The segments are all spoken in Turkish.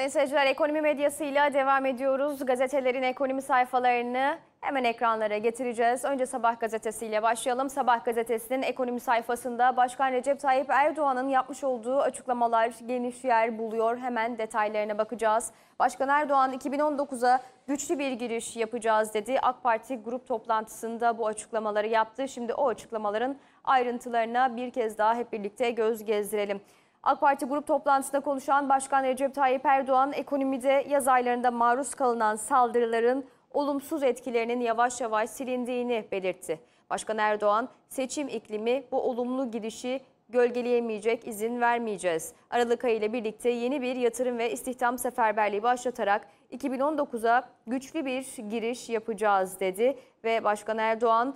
Sayın seyirciler ekonomi medyasıyla devam ediyoruz. Gazetelerin ekonomi sayfalarını hemen ekranlara getireceğiz. Önce Sabah gazetesiyle başlayalım. Sabah gazetesinin ekonomi sayfasında Başkan Recep Tayyip Erdoğan'ın yapmış olduğu açıklamalar geniş yer buluyor. Hemen detaylarına bakacağız. Başkan Erdoğan 2019'a güçlü bir giriş yapacağız dedi. AK Parti grup toplantısında bu açıklamaları yaptı. Şimdi o açıklamaların ayrıntılarına bir kez daha hep birlikte göz gezdirelim. AK Parti grup toplantısında konuşan Başkan Recep Tayyip Erdoğan ekonomide yaz aylarında maruz kalınan saldırıların olumsuz etkilerinin yavaş yavaş silindiğini belirtti. Başkan Erdoğan seçim iklimi bu olumlu gidişi gölgeleyemeyecek, izin vermeyeceğiz. Aralık ayı ile birlikte yeni bir yatırım ve istihdam seferberliği başlatarak 2019'a güçlü bir giriş yapacağız dedi ve Başkan Erdoğan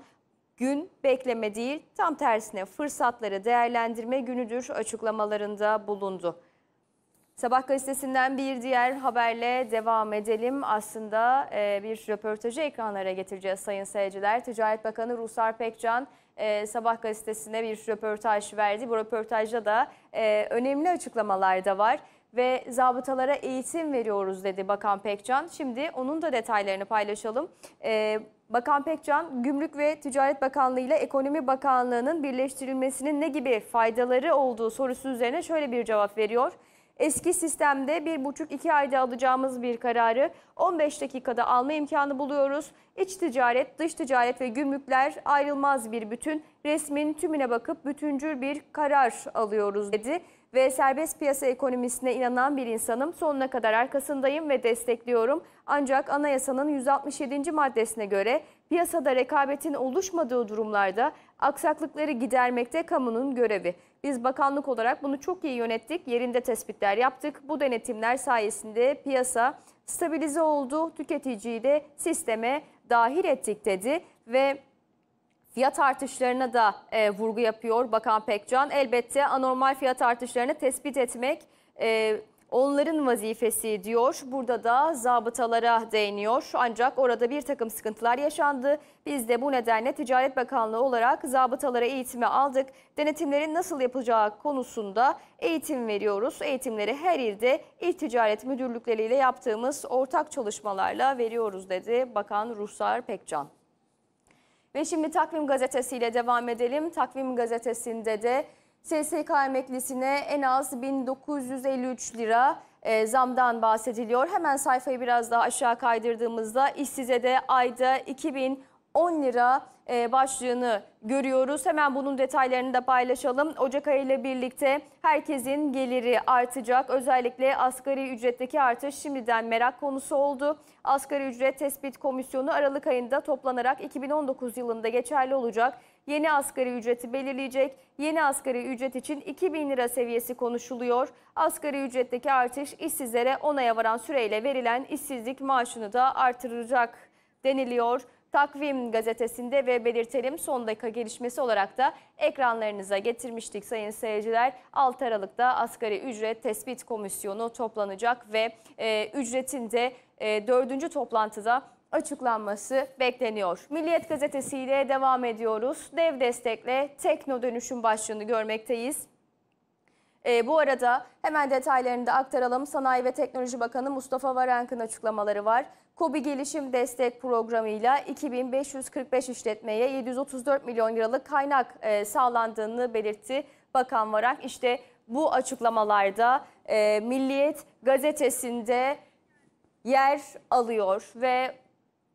gün bekleme değil tam tersine fırsatları değerlendirme günüdür açıklamalarında bulundu. Sabah gazetesinden bir diğer haberle devam edelim. Aslında e, bir röportajı ekranlara getireceğiz sayın seyirciler. Ticaret Bakanı Ruslar Pekcan e, Sabah gazetesine bir röportaj verdi. Bu röportajda da e, önemli açıklamalar da var ve zabıtalara eğitim veriyoruz dedi Bakan Pekcan. Şimdi onun da detaylarını paylaşalım. Bakan Pekcan, Gümrük ve Ticaret Bakanlığı ile Ekonomi Bakanlığı'nın birleştirilmesinin ne gibi faydaları olduğu sorusu üzerine şöyle bir cevap veriyor. Eski sistemde 1,5-2 ayda alacağımız bir kararı 15 dakikada alma imkanı buluyoruz. İç ticaret, dış ticaret ve gümrükler ayrılmaz bir bütün. Resmin tümüne bakıp bütüncül bir karar alıyoruz dedi ve serbest piyasa ekonomisine inanan bir insanım. Sonuna kadar arkasındayım ve destekliyorum. Ancak anayasanın 167. maddesine göre piyasada rekabetin oluşmadığı durumlarda aksaklıkları gidermekte kamunun görevi. Biz bakanlık olarak bunu çok iyi yönettik, yerinde tespitler yaptık. Bu denetimler sayesinde piyasa stabilize oldu, tüketiciyi de sisteme dahil ettik dedi ve fiyat artışlarına da e, vurgu yapıyor Bakan Pekcan. Elbette anormal fiyat artışlarını tespit etmek e, onların vazifesi diyor. Burada da zabıtalara değiniyor. Ancak orada bir takım sıkıntılar yaşandı. Biz de bu nedenle Ticaret Bakanlığı olarak zabıtalara eğitimi aldık. Denetimlerin nasıl yapılacağı konusunda eğitim veriyoruz. Eğitimleri her ilde İl Ticaret Müdürlükleri ile yaptığımız ortak çalışmalarla veriyoruz dedi Bakan Ruhsar Pekcan. Ve şimdi Takvim Gazetesi ile devam edelim. Takvim Gazetesi'nde de SSK emeklisine en az 1953 lira e, zamdan bahsediliyor. Hemen sayfayı biraz daha aşağı kaydırdığımızda işsize de ayda 2000 10 lira e, başlığını görüyoruz. Hemen bunun detaylarını da paylaşalım. Ocak ayı ile birlikte herkesin geliri artacak. Özellikle asgari ücretteki artış şimdiden merak konusu oldu. Asgari ücret tespit komisyonu Aralık ayında toplanarak 2019 yılında geçerli olacak. Yeni asgari ücreti belirleyecek. Yeni asgari ücret için 2000 lira seviyesi konuşuluyor. Asgari ücretteki artış işsizlere onaya varan süreyle verilen işsizlik maaşını da artıracak deniliyor. Takvim gazetesinde ve belirtelim son dakika gelişmesi olarak da ekranlarınıza getirmiştik sayın seyirciler. 6 Aralık'ta asgari ücret tespit komisyonu toplanacak ve e, ücretin de e, 4. toplantıda açıklanması bekleniyor. Milliyet gazetesiyle devam ediyoruz. Dev destekle tekno dönüşüm başlığını görmekteyiz. E, bu arada hemen detaylarını da aktaralım. Sanayi ve Teknoloji Bakanı Mustafa Varank'ın açıklamaları var. KOBİ Gelişim Destek Programı ile 2545 işletmeye 734 milyon liralık kaynak e, sağlandığını belirtti Bakan Varank. İşte bu açıklamalarda e, Milliyet gazetesinde yer alıyor ve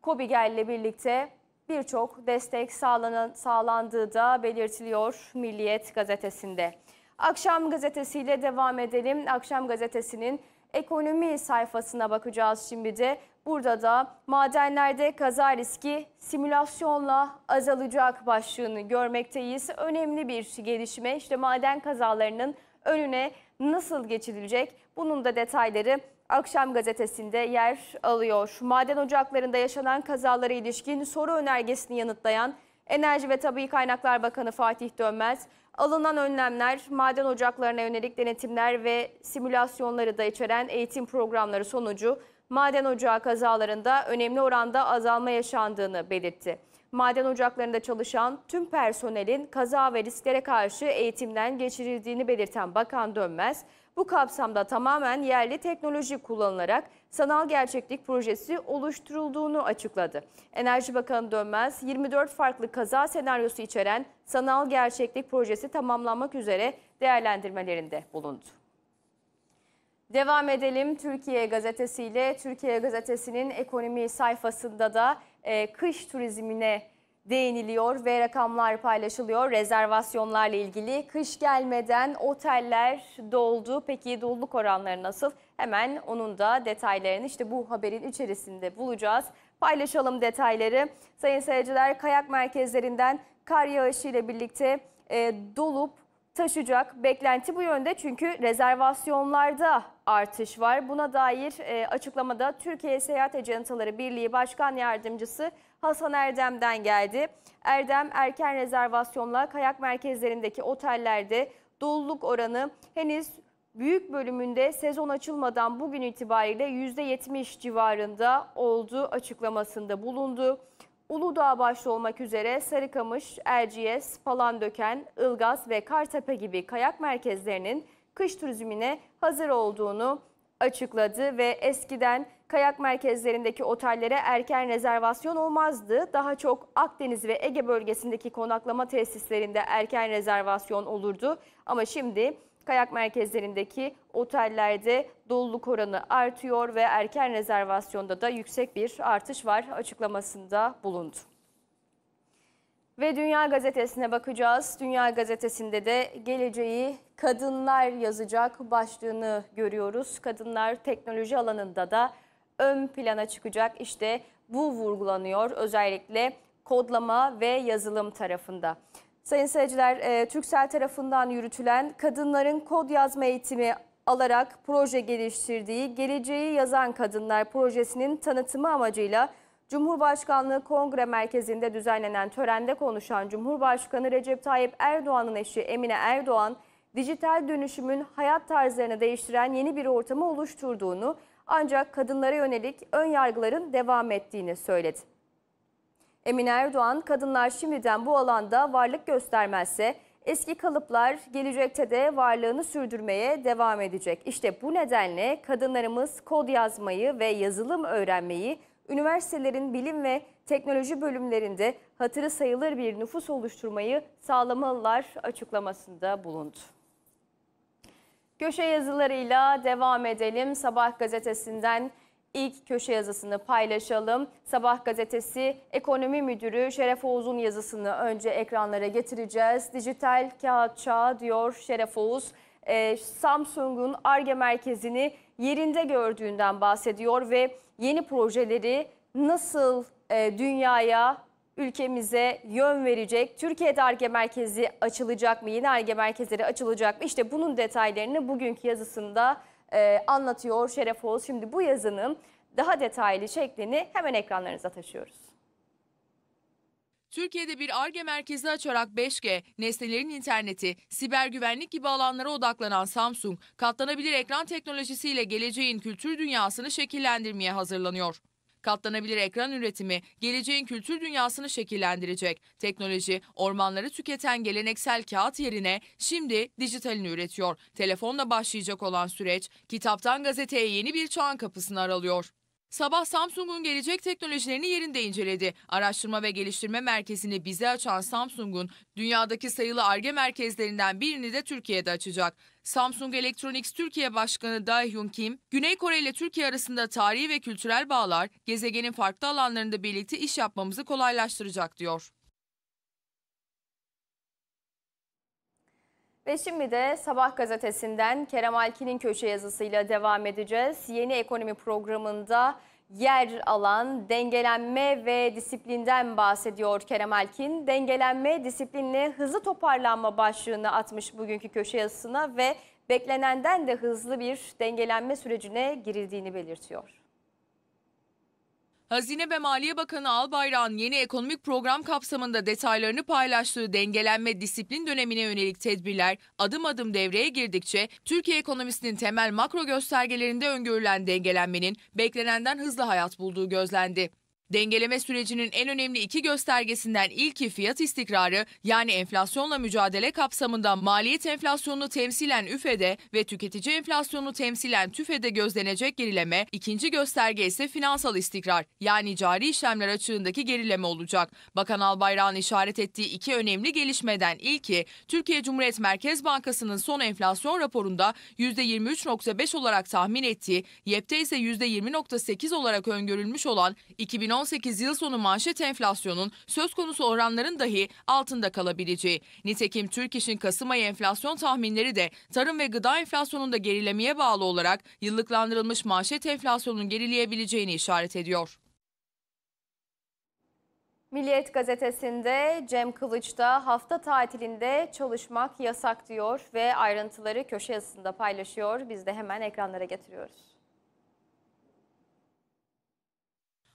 KOBİGEL ile birlikte birçok destek sağlanan, sağlandığı da belirtiliyor Milliyet gazetesinde. Akşam gazetesiyle devam edelim. Akşam gazetesinin ekonomi sayfasına bakacağız şimdi de. Burada da madenlerde kaza riski simülasyonla azalacak başlığını görmekteyiz. Önemli bir gelişme işte maden kazalarının önüne nasıl geçilecek? Bunun da detayları Akşam gazetesinde yer alıyor. Maden ocaklarında yaşanan kazalara ilişkin soru önergesini yanıtlayan Enerji ve Tabii Kaynaklar Bakanı Fatih Dönmez, Alınan önlemler, maden ocaklarına yönelik denetimler ve simülasyonları da içeren eğitim programları sonucu maden ocağı kazalarında önemli oranda azalma yaşandığını belirtti maden ocaklarında çalışan tüm personelin kaza ve risklere karşı eğitimden geçirildiğini belirten Bakan Dönmez, bu kapsamda tamamen yerli teknoloji kullanılarak sanal gerçeklik projesi oluşturulduğunu açıkladı. Enerji Bakanı Dönmez, 24 farklı kaza senaryosu içeren sanal gerçeklik projesi tamamlanmak üzere değerlendirmelerinde bulundu. Devam edelim Türkiye Gazetesi ile Türkiye Gazetesi'nin ekonomi sayfasında da e, kış turizmine değiniliyor ve rakamlar paylaşılıyor. Rezervasyonlarla ilgili kış gelmeden oteller doldu. Peki doluluk oranları nasıl? Hemen onun da detaylarını işte bu haberin içerisinde bulacağız. Paylaşalım detayları. Sayın seyirciler kayak merkezlerinden kar yağışı ile birlikte e, dolup taşıyacak. Beklenti bu yönde çünkü rezervasyonlarda artış var. Buna dair e, açıklamada Türkiye Seyahat Ajantaları Birliği Başkan Yardımcısı Hasan Erdem'den geldi. Erdem erken rezervasyonla kayak merkezlerindeki otellerde doluluk oranı henüz büyük bölümünde sezon açılmadan bugün itibariyle %70 civarında olduğu açıklamasında bulundu. Uludağ başta olmak üzere Sarıkamış, Erciyes, Palandöken, Ilgaz ve Kartepe gibi kayak merkezlerinin kış turizmine hazır olduğunu açıkladı ve eskiden kayak merkezlerindeki otellere erken rezervasyon olmazdı. Daha çok Akdeniz ve Ege bölgesindeki konaklama tesislerinde erken rezervasyon olurdu. Ama şimdi Kayak merkezlerindeki otellerde doluluk oranı artıyor ve erken rezervasyonda da yüksek bir artış var açıklamasında bulundu. Ve Dünya Gazetesi'ne bakacağız. Dünya Gazetesi'nde de geleceği kadınlar yazacak başlığını görüyoruz. Kadınlar teknoloji alanında da ön plana çıkacak. İşte bu vurgulanıyor özellikle kodlama ve yazılım tarafında. Sayın seyirciler, e, Türksel tarafından yürütülen kadınların kod yazma eğitimi alarak proje geliştirdiği Geleceği Yazan Kadınlar projesinin tanıtımı amacıyla Cumhurbaşkanlığı Kongre Merkezi'nde düzenlenen törende konuşan Cumhurbaşkanı Recep Tayyip Erdoğan'ın eşi Emine Erdoğan, dijital dönüşümün hayat tarzlarını değiştiren yeni bir ortamı oluşturduğunu ancak kadınlara yönelik ön yargıların devam ettiğini söyledi. Emine Erdoğan, kadınlar şimdiden bu alanda varlık göstermezse eski kalıplar gelecekte de varlığını sürdürmeye devam edecek. İşte bu nedenle kadınlarımız kod yazmayı ve yazılım öğrenmeyi üniversitelerin bilim ve teknoloji bölümlerinde hatırı sayılır bir nüfus oluşturmayı sağlamalılar açıklamasında bulundu. Köşe yazılarıyla devam edelim. Sabah gazetesinden ilk köşe yazısını paylaşalım. Sabah gazetesi ekonomi müdürü Şeref Oğuz'un yazısını önce ekranlara getireceğiz. Dijital kağıt çağı diyor Şeref Oğuz. Ee, Samsung'un ARGE merkezini yerinde gördüğünden bahsediyor ve yeni projeleri nasıl e, dünyaya, ülkemize yön verecek? Türkiye'de ARGE merkezi açılacak mı? Yeni ARGE merkezleri açılacak mı? İşte bunun detaylarını bugünkü yazısında e, anlatıyor Şeref Oğuz. Şimdi bu yazının daha detaylı şeklini hemen ekranlarınıza taşıyoruz. Türkiye'de bir ARGE merkezi açarak 5G, nesnelerin interneti, siber güvenlik gibi alanlara odaklanan Samsung, katlanabilir ekran teknolojisiyle geleceğin kültür dünyasını şekillendirmeye hazırlanıyor. Katlanabilir ekran üretimi geleceğin kültür dünyasını şekillendirecek. Teknoloji ormanları tüketen geleneksel kağıt yerine şimdi dijitalini üretiyor. Telefonla başlayacak olan süreç kitaptan gazeteye yeni bir çağın kapısını aralıyor. Sabah Samsung'un gelecek teknolojilerini yerinde inceledi. Araştırma ve Geliştirme Merkezi'ni bize açan Samsung'un dünyadaki sayılı ARGE merkezlerinden birini de Türkiye'de açacak. Samsung Electronics Türkiye Başkanı Dae Hyun Kim, Güney Kore ile Türkiye arasında tarihi ve kültürel bağlar, gezegenin farklı alanlarında birlikte iş yapmamızı kolaylaştıracak diyor. Ve şimdi de Sabah gazetesinden Kerem Alkin'in köşe yazısıyla devam edeceğiz. Yeni ekonomi programında yer alan dengelenme ve disiplinden bahsediyor Kerem Alkin. Dengelenme, disiplinle hızlı toparlanma başlığını atmış bugünkü köşe yazısına ve beklenenden de hızlı bir dengelenme sürecine girildiğini belirtiyor. Hazine ve Maliye Bakanı Albayrak'ın yeni ekonomik program kapsamında detaylarını paylaştığı dengelenme disiplin dönemine yönelik tedbirler adım adım devreye girdikçe Türkiye ekonomisinin temel makro göstergelerinde öngörülen dengelenmenin beklenenden hızlı hayat bulduğu gözlendi. Dengeleme sürecinin en önemli iki göstergesinden ilki fiyat istikrarı yani enflasyonla mücadele kapsamında maliyet enflasyonunu temsilen üfede ve tüketici enflasyonunu temsilen tüfede gözlenecek gerileme, ikinci gösterge ise finansal istikrar yani cari işlemler açığındaki gerileme olacak. Bakan Albayrak'ın işaret ettiği iki önemli gelişmeden ilki Türkiye Cumhuriyet Merkez Bankası'nın son enflasyon raporunda %23.5 olarak tahmin ettiği, YEP'te ise %20.8 olarak öngörülmüş olan 2010 2018 yıl sonu manşet enflasyonun söz konusu oranların dahi altında kalabileceği. Nitekim Türk İş'in Kasım ayı enflasyon tahminleri de tarım ve gıda enflasyonunda gerilemeye bağlı olarak yıllıklandırılmış manşet enflasyonun gerileyebileceğini işaret ediyor. Milliyet gazetesinde Cem Kılıç da hafta tatilinde çalışmak yasak diyor ve ayrıntıları köşe yazısında paylaşıyor. Biz de hemen ekranlara getiriyoruz.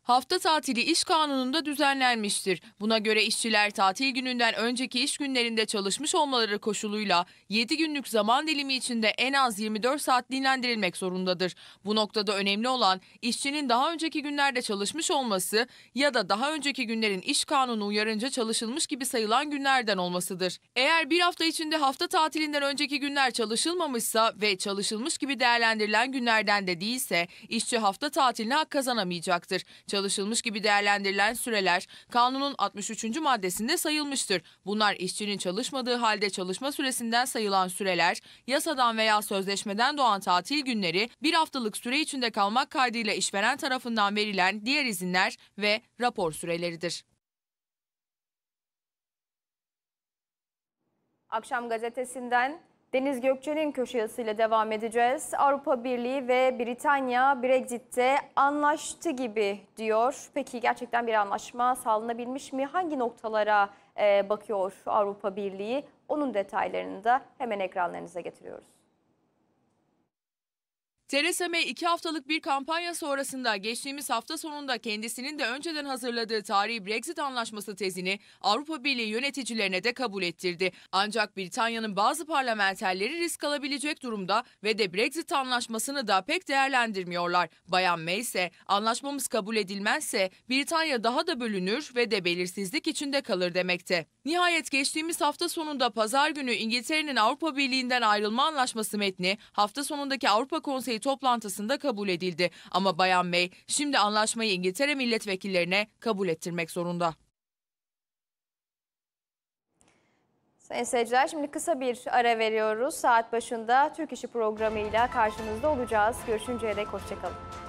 Hafta tatili iş kanununda düzenlenmiştir. Buna göre işçiler tatil gününden önceki iş günlerinde çalışmış olmaları koşuluyla 7 günlük zaman dilimi içinde en az 24 saat dinlendirilmek zorundadır. Bu noktada önemli olan işçinin daha önceki günlerde çalışmış olması ya da daha önceki günlerin iş kanunu uyarınca çalışılmış gibi sayılan günlerden olmasıdır. Eğer bir hafta içinde hafta tatilinden önceki günler çalışılmamışsa ve çalışılmış gibi değerlendirilen günlerden de değilse işçi hafta tatilini hak kazanamayacaktır Çalışılmış gibi değerlendirilen süreler kanunun 63. maddesinde sayılmıştır. Bunlar işçinin çalışmadığı halde çalışma süresinden sayılan süreler, yasadan veya sözleşmeden doğan tatil günleri, bir haftalık süre içinde kalmak kaydıyla işveren tarafından verilen diğer izinler ve rapor süreleridir. Akşam gazetesinden Deniz Gökçe'nin köşe yazısıyla devam edeceğiz. Avrupa Birliği ve Britanya Brexit'te anlaştı gibi diyor. Peki gerçekten bir anlaşma sağlanabilmiş mi? Hangi noktalara e, bakıyor Avrupa Birliği? Onun detaylarını da hemen ekranlarınıza getiriyoruz. Theresa May iki haftalık bir kampanya sonrasında geçtiğimiz hafta sonunda kendisinin de önceden hazırladığı tarihi Brexit anlaşması tezini Avrupa Birliği yöneticilerine de kabul ettirdi. Ancak Britanya'nın bazı parlamenterleri risk alabilecek durumda ve de Brexit anlaşmasını da pek değerlendirmiyorlar. Bayan May ise anlaşmamız kabul edilmezse Britanya daha da bölünür ve de belirsizlik içinde kalır demekte. Nihayet geçtiğimiz hafta sonunda pazar günü İngiltere'nin Avrupa Birliği'nden ayrılma anlaşması metni hafta sonundaki Avrupa Konseyi toplantısında kabul edildi. Ama Bayan May şimdi anlaşmayı İngiltere milletvekillerine kabul ettirmek zorunda. Sayın seyirciler şimdi kısa bir ara veriyoruz. Saat başında Türk İşi programıyla karşınızda olacağız. Görüşünceye dek hoşçakalın.